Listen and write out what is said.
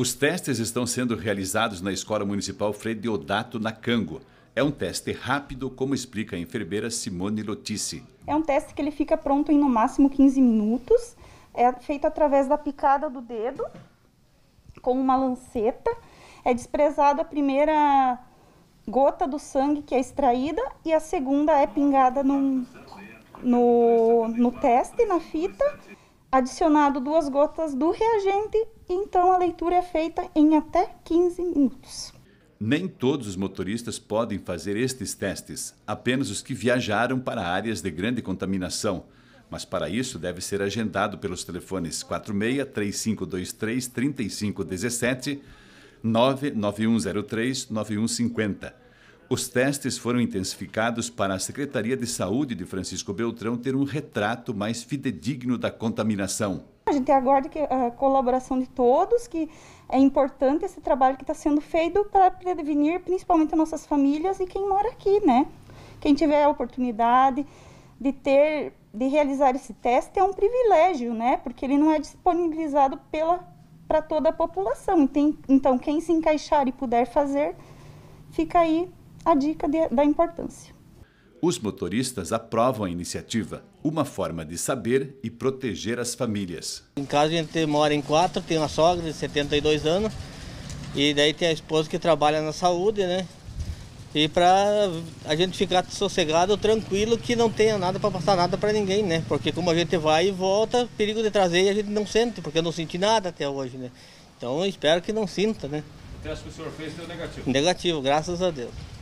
Os testes estão sendo realizados na Escola Municipal Frei Deodato, na Cango. É um teste rápido, como explica a enfermeira Simone Lotice. É um teste que ele fica pronto em no máximo 15 minutos. É feito através da picada do dedo com uma lanceta. É desprezada a primeira gota do sangue que é extraída e a segunda é pingada num, no, no teste, na fita adicionado duas gotas do reagente, então a leitura é feita em até 15 minutos. Nem todos os motoristas podem fazer estes testes, apenas os que viajaram para áreas de grande contaminação. Mas para isso deve ser agendado pelos telefones 46 3523 3517 99103 9150 os testes foram intensificados para a Secretaria de Saúde de Francisco Beltrão ter um retrato mais fidedigno da contaminação. A gente aguarda a colaboração de todos, que é importante esse trabalho que está sendo feito para prevenir principalmente nossas famílias e quem mora aqui, né? Quem tiver a oportunidade de ter, de realizar esse teste é um privilégio, né? Porque ele não é disponibilizado pela para toda a população. então, então quem se encaixar e puder fazer, fica aí a dica de, da importância. Os motoristas aprovam a iniciativa, uma forma de saber e proteger as famílias. Em casa a gente mora em quatro, tem uma sogra de 72 anos e daí tem a esposa que trabalha na saúde, né? E para a gente ficar sossegado, tranquilo, que não tenha nada para passar nada para ninguém, né? Porque como a gente vai e volta, perigo de trazer e a gente não sente, porque eu não senti nada até hoje, né? Então espero que não sinta, né? O teste que o senhor fez deu negativo. Negativo, graças a Deus.